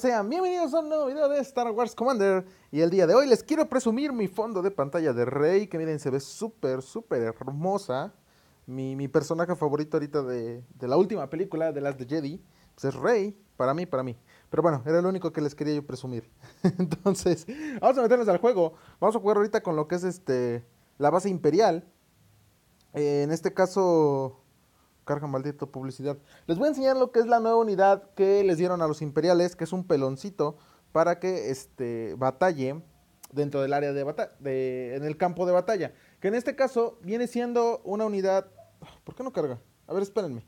Sean bienvenidos a un nuevo video de Star Wars Commander Y el día de hoy les quiero presumir mi fondo de pantalla de Rey Que miren, se ve súper, súper hermosa mi, personaje favorito ahorita de, la última película, de las de Jedi Pues es Rey, para mí, para mí Pero bueno, era lo único que les quería yo presumir Entonces, vamos a meternos al juego Vamos a jugar ahorita con lo que es este la base imperial eh, En este caso, carga maldito publicidad. Les voy a enseñar lo que es la nueva unidad que les dieron a los imperiales, que es un peloncito para que este, batalle dentro del área de batalla, en el campo de batalla. Que en este caso viene siendo una unidad... Ah, ¿Por qué no carga? A ver, espérenme.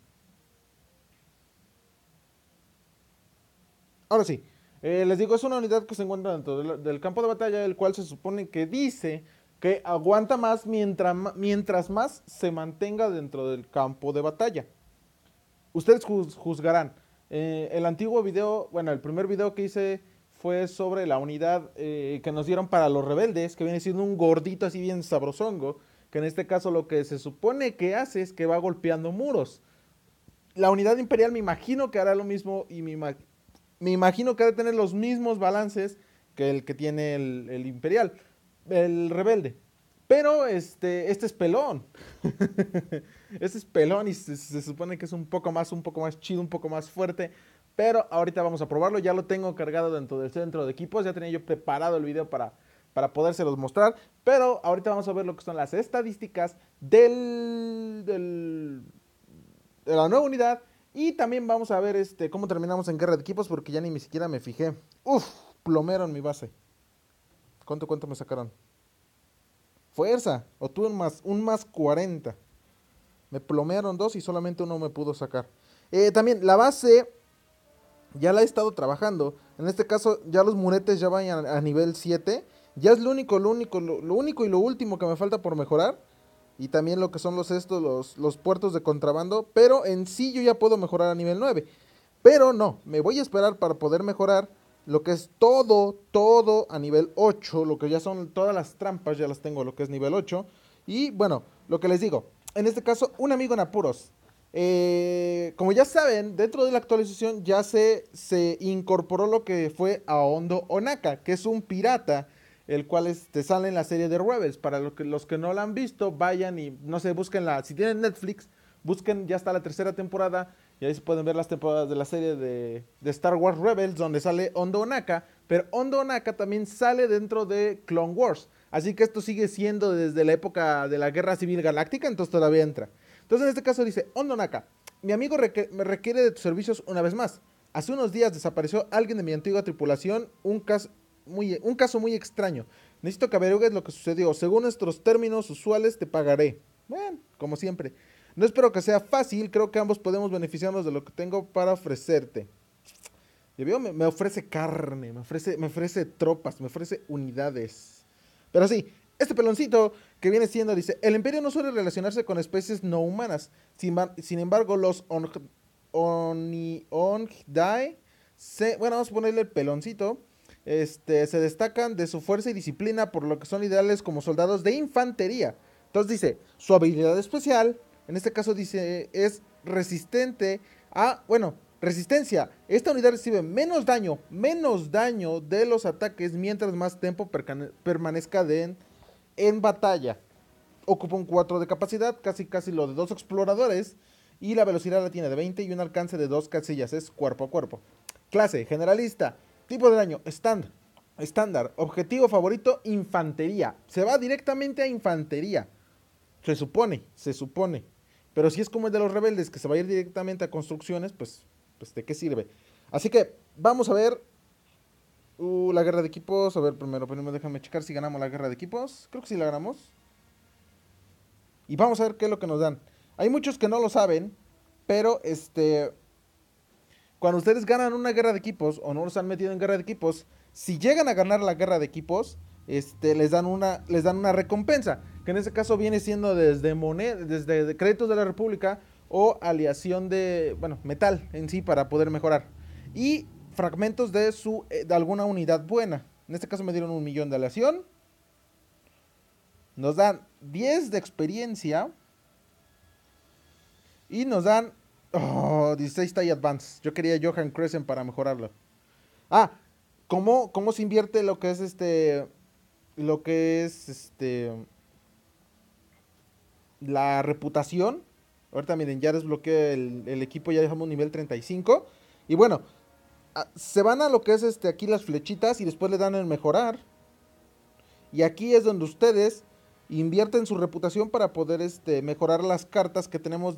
Ahora sí, eh, les digo, es una unidad que se encuentra dentro del campo de batalla, el cual se supone que dice que aguanta más mientras, mientras más se mantenga dentro del campo de batalla. Ustedes juzgarán. Eh, el antiguo video, bueno, el primer video que hice fue sobre la unidad eh, que nos dieron para los rebeldes, que viene siendo un gordito así bien sabrosongo, que en este caso lo que se supone que hace es que va golpeando muros. La unidad imperial me imagino que hará lo mismo y me, imagino que ha de tener los mismos balances que el que tiene el imperial el rebelde. Pero este, este es pelón. este es pelón y se, supone que es un poco más, un poco más chido, un poco más fuerte. Pero ahorita vamos a probarlo. Ya lo tengo cargado dentro del centro de equipos. Ya tenía yo preparado el video para, para podérselos mostrar. Pero ahorita vamos a ver lo que son las estadísticas del, de la nueva unidad. Y también vamos a ver este, cómo terminamos en guerra de equipos porque ya ni siquiera me fijé. Uf, plomero en mi base. ¿Cuánto, cuánto me sacaron? Fuerza, O tuve más, un más 40. Me plomearon dos y solamente uno me pudo sacar. Eh, también la base ya la he estado trabajando. En este caso ya los muretes ya van a, nivel 7. Ya es lo único, lo único, lo, único y lo último que me falta por mejorar. Y también lo que son los estos, los, los puertos de contrabando. Pero en sí yo ya puedo mejorar a nivel 9. Pero no, me voy a esperar para poder mejorar lo que es todo, todo a nivel 8, lo que ya son todas las trampas, ya las tengo, lo que es nivel 8. Y bueno, lo que les digo, en este caso, un amigo en apuros. Eh, como ya saben, dentro de la actualización ya se, se incorporó lo que fue a Hondo Onaka, que es un pirata, el cual te este, sale en la serie de Rebels. Para los que, los que no la han visto, vayan y, no sé, busquen la, si tienen Netflix, busquen, ya está la tercera temporada, y ahí se pueden ver las temporadas de la serie de, Star Wars Rebels, donde sale Ondo Onaka. Pero Ondo Onaka también sale dentro de Clone Wars. Así que esto sigue siendo desde la época de la Guerra Civil Galáctica, entonces todavía entra. Entonces en este caso dice, Hondo Onaka, mi amigo me requiere de tus servicios una vez más. Hace unos días desapareció alguien de mi antigua tripulación, un caso muy, un caso muy extraño. Necesito que averigues lo que sucedió. Según nuestros términos usuales, te pagaré. Bueno, como siempre. No espero que sea fácil, creo que ambos podemos beneficiarnos de lo que tengo para ofrecerte. Y veo, me, ofrece carne, me ofrece, me ofrece tropas, me ofrece unidades. Pero sí, este peloncito que viene siendo, dice, el imperio no suele relacionarse con especies no humanas. Sin, embargo, los Oni Oni Oni bueno, vamos a ponerle el peloncito, este, se destacan de su fuerza y disciplina por lo que son ideales como soldados de infantería. Entonces dice, su habilidad especial en este caso dice, es resistente a, bueno, resistencia. Esta unidad recibe menos daño, menos daño de los ataques mientras más tiempo permanezca en, batalla. Ocupa un 4 de capacidad, casi casi lo de dos exploradores. Y la velocidad la tiene de 20 y un alcance de dos casillas, es cuerpo a cuerpo. Clase, generalista, tipo de daño, estándar. Estándar, objetivo favorito, infantería. Se va directamente a infantería. Se supone, se supone. Pero si es como el de los rebeldes, que se va a ir directamente a construcciones, pues, pues ¿de qué sirve? Así que vamos a ver uh, la guerra de equipos. A ver, primero, primero déjame checar si ganamos la guerra de equipos. Creo que sí la ganamos. Y vamos a ver qué es lo que nos dan. Hay muchos que no lo saben, pero este... Cuando ustedes ganan una guerra de equipos o no los han metido en guerra de equipos, si llegan a ganar la guerra de equipos, este, les, dan una, les dan una recompensa, que en este caso viene siendo desde, moned desde créditos de la República o aleación de, bueno, metal en sí para poder mejorar. Y fragmentos de, su, eh, de alguna unidad buena. En este caso me dieron un millón de aleación. Nos dan 10 de experiencia. Y nos dan 16 tie advance. Yo quería Johan Crescent para mejorarlo. Ah, ¿cómo se invierte lo que es este lo que es este la reputación. Ahorita miren, ya desbloqueé el, el equipo, ya dejamos nivel 35. Y bueno, ah, se van a lo que es este aquí las flechitas y después le dan en mejorar. Y aquí es donde ustedes invierten su reputación para poder este, mejorar las cartas que tenemos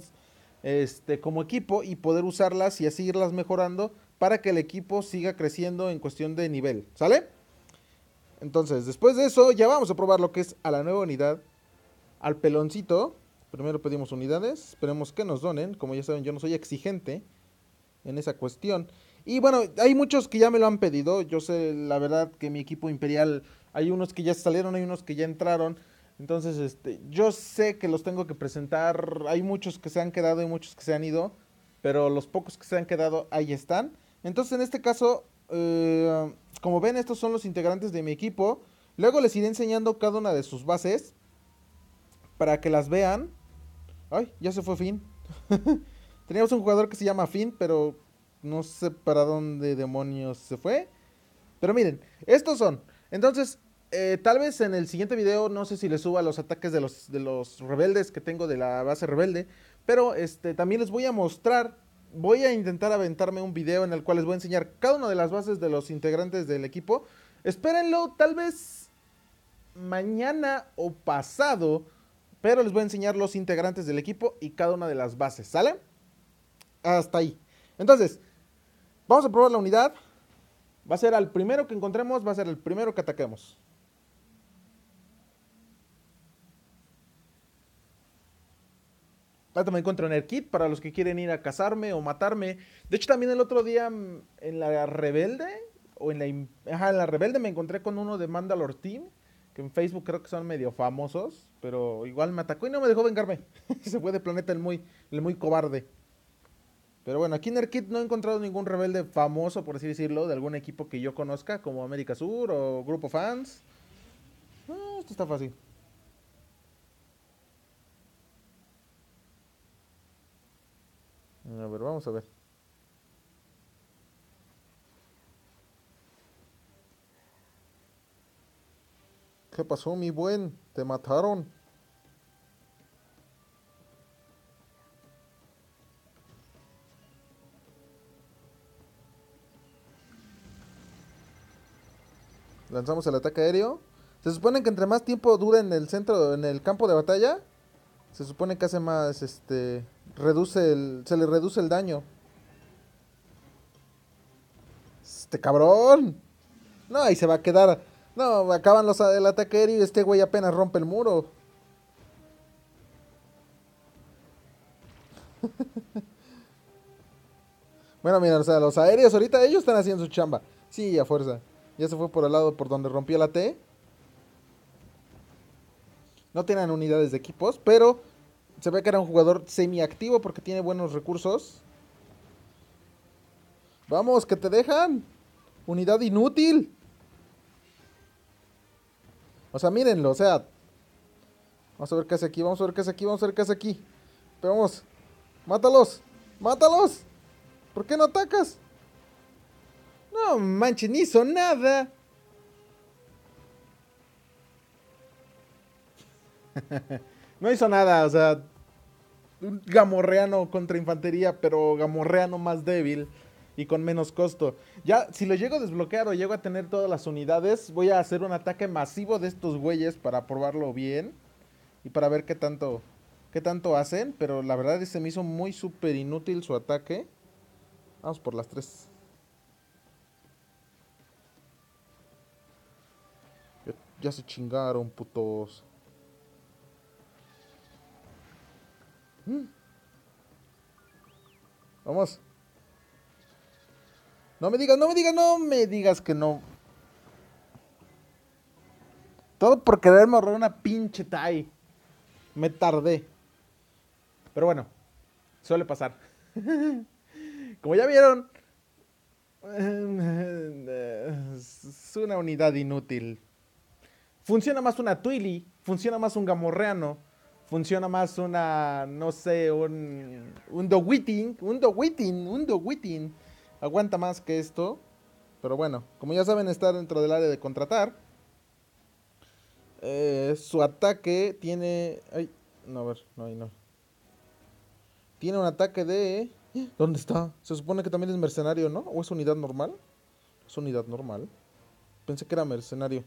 este, como equipo y poder usarlas y así irlas mejorando para que el equipo siga creciendo en cuestión de nivel. ¿Sale? Entonces, después de eso, ya vamos a probar lo que es a la nueva unidad, al peloncito. Primero pedimos unidades, esperemos que nos donen. Como ya saben, yo no soy exigente en esa cuestión. Y bueno, hay muchos que ya me lo han pedido. Yo sé, la verdad, que mi equipo imperial, hay unos que ya salieron, hay unos que ya entraron. Entonces, este, yo sé que los tengo que presentar. Hay muchos que se han quedado y muchos que se han ido. Pero los pocos que se han quedado, ahí están. Entonces, en este caso, eh, como ven, estos son los integrantes de mi equipo. Luego les iré enseñando cada una de sus bases para que las vean. Ay, ya se fue Finn. Teníamos un jugador que se llama Finn, pero no sé para dónde demonios se fue. Pero miren, estos son. Entonces, eh, tal vez en el siguiente video, no sé si les suba los ataques de los, de los rebeldes que tengo de la base rebelde. Pero este, también les voy a mostrar voy a intentar aventarme un video en el cual les voy a enseñar cada una de las bases de los integrantes del equipo. Espérenlo, tal vez mañana o pasado, pero les voy a enseñar los integrantes del equipo y cada una de las bases, ¿sale? Hasta ahí. Entonces, vamos a probar la unidad. Va a ser al primero que encontremos, va a ser el primero que ataquemos. Ah, me encuentro en el para los que quieren ir a casarme o matarme. De hecho, también el otro día mm, en la Rebelde, o en la, la Rebelde me encontré con uno de Mandalor Team, que en Facebook creo que son medio famosos, pero igual me atacó y no me dejó vengarme. Se fue de planeta el muy, el muy cobarde. Pero bueno, aquí en el kit no he encontrado ningún rebelde famoso, por así decirlo, de algún equipo que yo conozca, como América Sur o Grupo Fans. Eh, esto está fácil. A ver, vamos a ver. ¿Qué pasó, mi buen? ¿Te mataron? Lanzamos el ataque aéreo. Se supone que entre más tiempo dura en el centro, en el campo de batalla, se supone que hace más, este, reduce el, se le reduce el daño. Este cabrón. No, ahí se va a quedar. No, acaban los, el ataque aéreo y este güey apenas rompe el muro. bueno, mira, o sea, los aéreos ahorita ellos están haciendo su chamba. Sí, a fuerza. Ya se fue por el lado por donde rompió la T. No tienen unidades de equipos, pero se ve que era un jugador semiactivo porque tiene buenos recursos. Vamos, que te dejan. Unidad inútil. O sea, mírenlo, o sea. Vamos a ver qué hace aquí, vamos a ver qué hace aquí, vamos a ver qué hace aquí. Pero vamos. Mátalos. Mátalos. ¿Por qué no atacas? No manches, hizo nada. No hizo nada, o sea, un gamorreano contra infantería, pero gamorreano más débil y con menos costo. Ya, si lo llego a desbloquear o llego a tener todas las unidades, voy a hacer un ataque masivo de estos güeyes para probarlo bien y para ver qué tanto, qué tanto hacen. Pero la verdad se me hizo muy súper inútil su ataque. Vamos por las tres. ya se chingaron, putos. Mm. Vamos. No me digas, no me digas, no me digas que no. Todo por quererme ahorrar una pinche tie. Me tardé. Pero bueno, suele pasar. Como ya vieron, es una unidad inútil. Funciona más una Twilly, funciona más un Gamorreano, funciona más una, no sé, un, un do witting, un do un do Aguanta más que esto. Pero bueno, como ya saben, está dentro del área de contratar. Eh, su ataque tiene. Ay, no, a ver, no, no. Tiene un ataque de. ¿Dónde está? Se supone que también es mercenario, ¿no? ¿O es unidad normal? Es unidad normal. Pensé que era mercenario.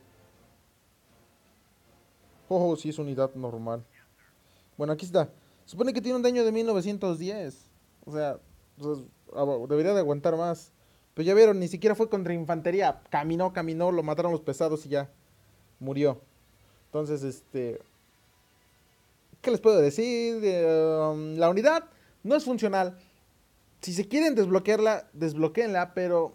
Oh, sí, es unidad normal. Bueno, aquí está. Supone que tiene un daño de 1910. O sea, pues, debería de aguantar más. Pero ya vieron, ni siquiera fue contra infantería. Caminó, caminó, lo mataron los pesados y ya murió. Entonces, este... ¿Qué les puedo decir? Um, la unidad no es funcional. Si se quieren desbloquearla, desbloqueenla, pero...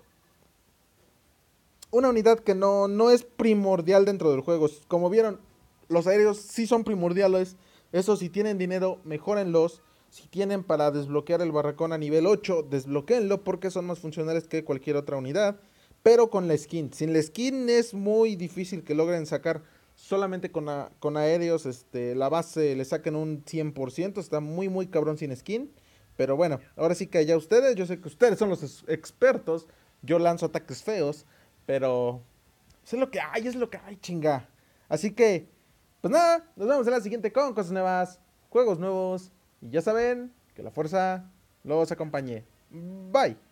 Una unidad que no, no es primordial dentro del juego. Como vieron, los aéreos sí son primordiales eso si tienen dinero, mejórenlos. Si tienen para desbloquear el barracón a nivel 8, desbloquéenlo, porque son más funcionales que cualquier otra unidad. Pero con la skin. Sin la skin es muy difícil que logren sacar solamente con, con aéreos. Este, la base le saquen un 100%. Está muy, muy cabrón sin skin. Pero bueno, ahora sí que allá ustedes. Yo sé que ustedes son los expertos. Yo lanzo ataques feos. Pero es lo que hay, es lo que hay, chinga. Así que pues nada, nos vemos en la siguiente con cosas nuevas, juegos nuevos. Y ya saben, que la fuerza los acompañe. Bye.